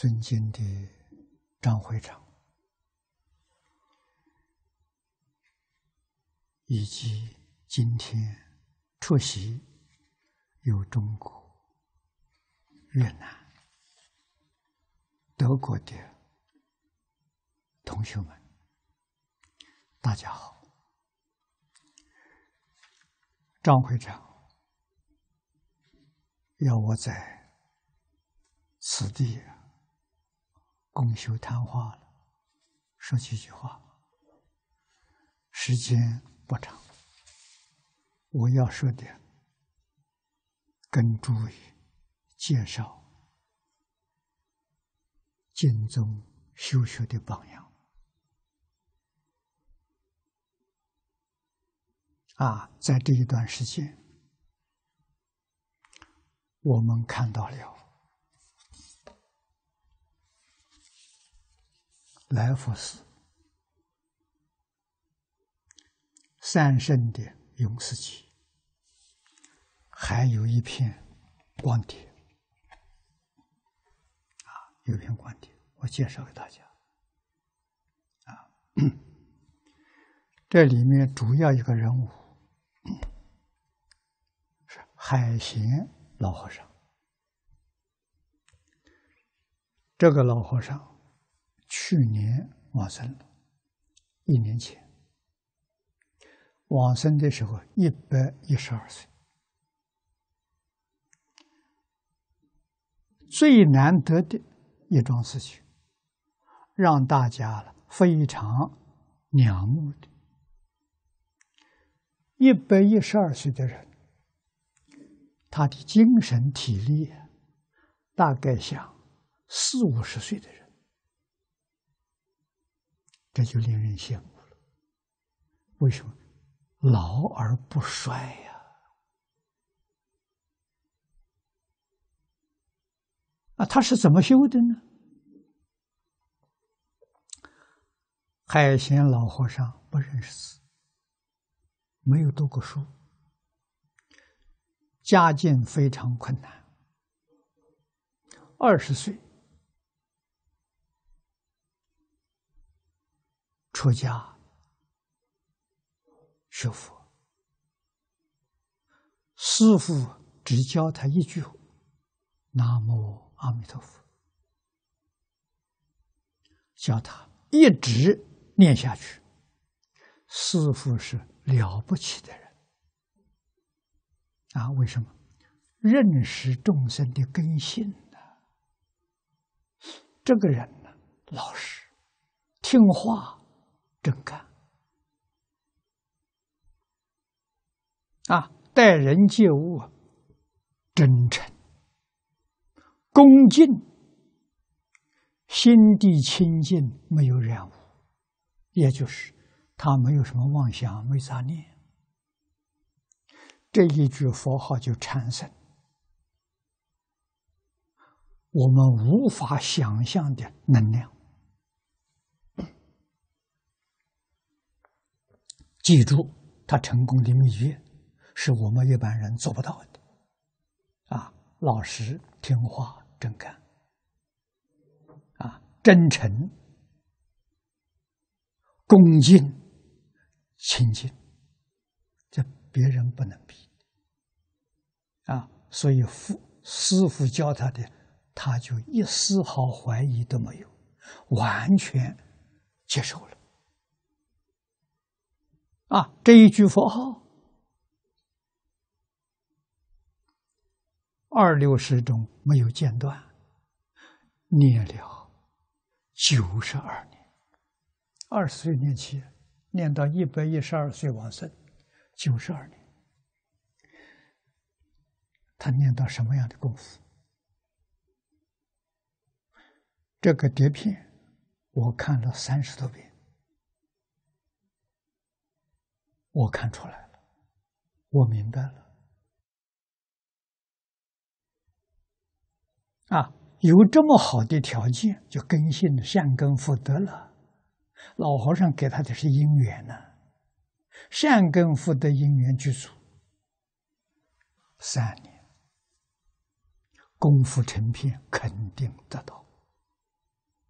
尊敬的张会长，以及今天出席有中国、越南、德国的同学们，大家好。张会长要我在此地。共修谈话了，说几句话，时间不长。我要说的，跟诸位介绍金宗修学的榜样。啊，在这一段时间，我们看到了。来佛寺三圣的勇士记，还有一篇观点啊，有篇观点，我介绍给大家啊。这里面主要一个人物是海贤老和尚，这个老和尚。去年往生了，一年前往生的时候一百一十二岁，最难得的一桩事情，让大家了非常仰慕的。一百一十二岁的人，他的精神体力，大概像四五十岁的人。这就令人羡慕了。为什么老而不衰呀？啊，他是怎么修的呢？海贤老和尚不认识字，没有读过书，家境非常困难，二十岁。出家学佛，师父只教他一句南无阿弥陀佛。”教他一直念下去。师父是了不起的人啊！为什么认识众生的根性呢？这个人呢，老实听话。正干啊！待人接物真诚、恭敬，心地清净，没有染污，也就是他没有什么妄想，没杂念。这一句佛号就产生我们无法想象的能量。记住，他成功的秘诀是我们一般人做不到的，啊，老实、听话、正干，啊，真诚、恭敬、亲近，这别人不能比，啊，所以父师傅教他的，他就一丝毫怀疑都没有，完全接受了。啊，这一句佛号，二六十种没有间断，念了九十二年，二十岁念起，念到一百一十二岁往生，九十二年，他念到什么样的功夫？这个碟片我看了三十多遍。我看出来了，我明白了。啊，有这么好的条件，就根性善根福德了。老和尚给他的是因缘呢，善根福德因缘具足，三年功夫成片，肯定得到。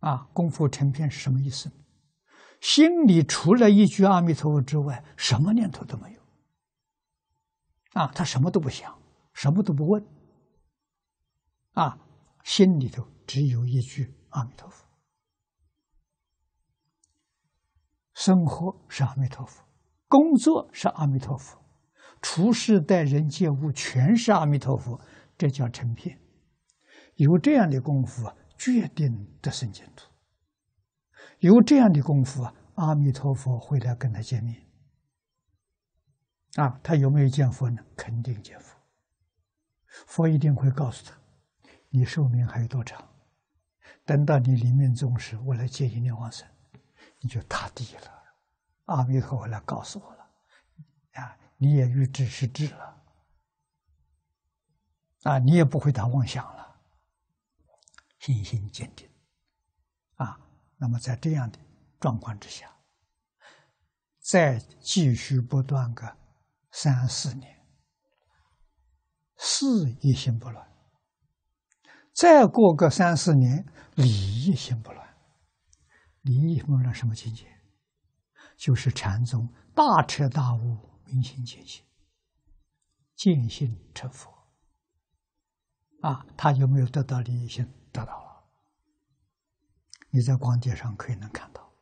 啊，功夫成片是什么意思？心里除了一句阿弥陀佛之外，什么念头都没有。啊，他什么都不想，什么都不问，啊，心里头只有一句阿弥陀佛。生活是阿弥陀佛，工作是阿弥陀佛，处事待人接物全是阿弥陀佛，这叫成片。有这样的功夫啊，决定得生净土。有这样的功夫啊，阿弥陀佛会来跟他见面。啊，他有没有见佛呢？肯定见佛。佛一定会告诉他：“你寿命还有多长？等到你临命终时，我来接你念佛生，你就踏地了。”阿弥陀佛来告诉我了：“啊，你也预知是至了，啊，你也不会打妄想了，信心坚定，啊。”那么，在这样的状况之下，再继续不断的三四年，事一心不乱；再过个三四年，理一心不乱。理心不乱什么境界？就是禅宗大彻大悟、明心见性、见性成佛。啊，他有没有得到理心？得到了。你在光碟上可以能看到，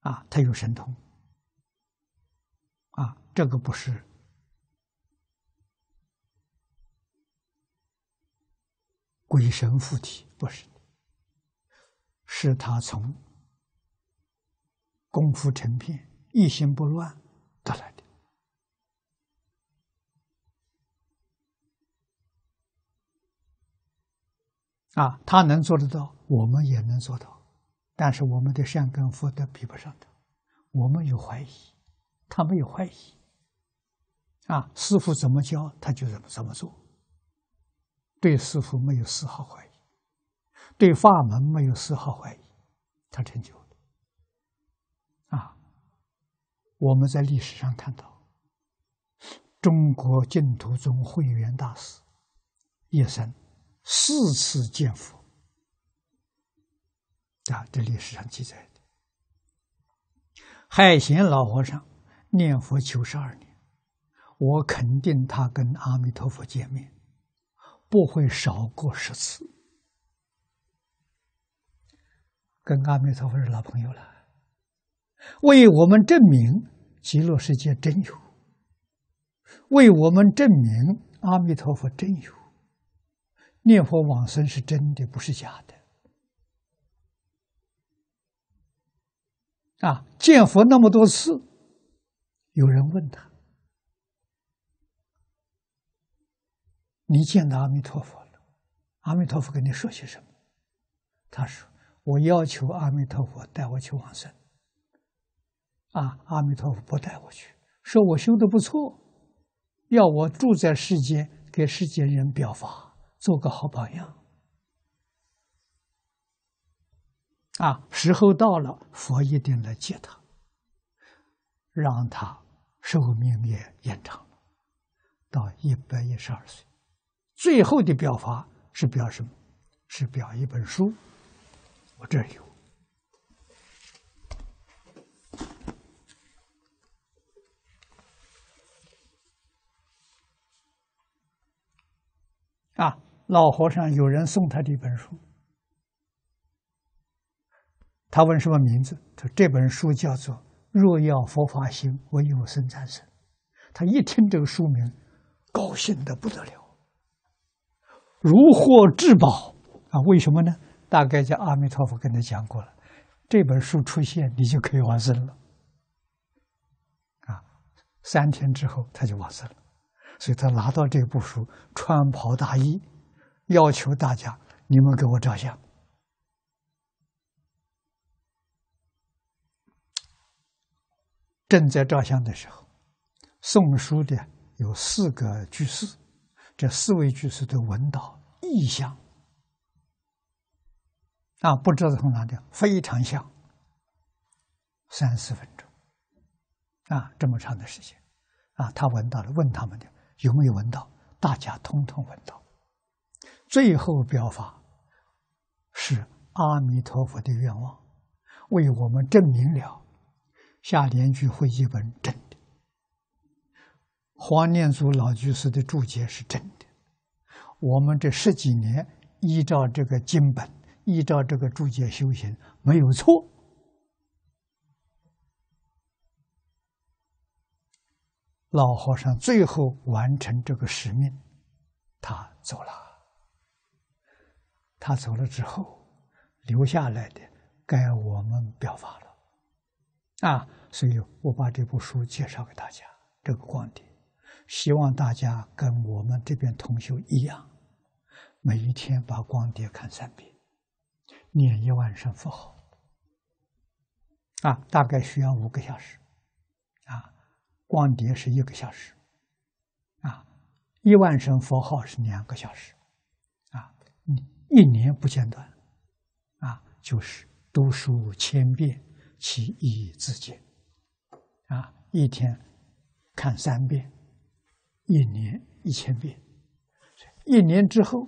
啊，他有神通，啊，这个不是鬼神附体，不是，是他从功夫成片、一心不乱得来的。啊，他能做得到，我们也能做到，但是我们的善根福德比不上他，我们有怀疑，他没有怀疑。啊，师傅怎么教，他就怎么怎么做，对师傅没有丝毫怀疑，对法门没有丝毫怀疑，他成就了。啊，我们在历史上看到，中国净土宗慧远大师，叶三。四次见佛，啊，这历史上记载的海贤老和尚念佛九十二年，我肯定他跟阿弥陀佛见面不会少过十次，跟阿弥陀佛是老朋友了。为我们证明极乐世界真有，为我们证明阿弥陀佛真有。念佛往生是真的，不是假的。啊，见佛那么多次，有人问他：“你见到阿弥陀佛了？阿弥陀佛跟你说些什么？”他说：“我要求阿弥陀佛带我去往生。”啊，阿弥陀佛不带我去，说我修的不错，要我住在世间，给世间人表法。做个好榜样，啊，时候到了，佛一定来接他，让他寿命也延长了，到一百一十二岁。最后的表法是表什么？是表一本书，我这有。老和尚有人送他一本书，他问什么名字？他说这本书叫做《若要佛法行，唯有生在身》。他一听这个书名，高兴的不得了，如获至宝啊！为什么呢？大概叫阿弥陀佛跟他讲过了，这本书出现，你就可以往生了。啊，三天之后他就往生了，所以他拿到这部书，穿袍大衣。要求大家，你们给我照相。正在照相的时候，送书的有四个居士，这四位居士都闻到异香。啊，不知道从哪里，非常香，三四分钟，啊，这么长的时间，啊，他闻到了，问他们的有没有闻到，大家通通闻到。最后表法是阿弥陀佛的愿望，为我们证明了下联句会一本真的。黄念祖老居士的注解是真的，我们这十几年依照这个经本，依照这个注解修行没有错。老和尚最后完成这个使命，他走了。他走了之后，留下来的该我们表法了，啊！所以我把这部书介绍给大家，这个光碟，希望大家跟我们这边同学一样，每一天把光碟看三遍，念一万声佛号，啊，大概需要五个小时，啊，光碟是一个小时，啊，一万声佛号是两个小时，啊，嗯。一年不间断，啊，就是读书千遍，其义自见，啊，一天看三遍，一年一千遍，一年之后，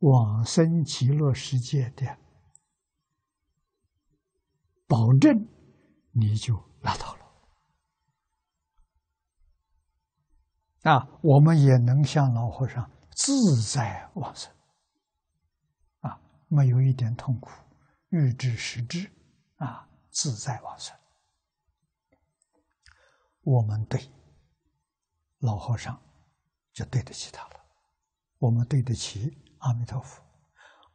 往生极乐世界的保证，你就拿到了。啊，我们也能像老和尚。自在往生，啊，没有一点痛苦，欲知实知，啊，自在往生。我们对老和尚就对得起他了，我们对得起阿弥陀佛，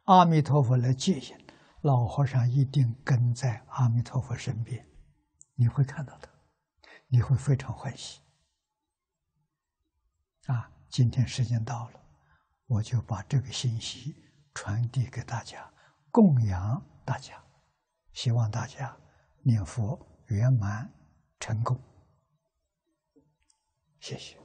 阿弥陀佛来接引老和尚，一定跟在阿弥陀佛身边，你会看到的，你会非常欢喜。啊，今天时间到了。我就把这个信息传递给大家，供养大家，希望大家念佛圆满成功。谢谢。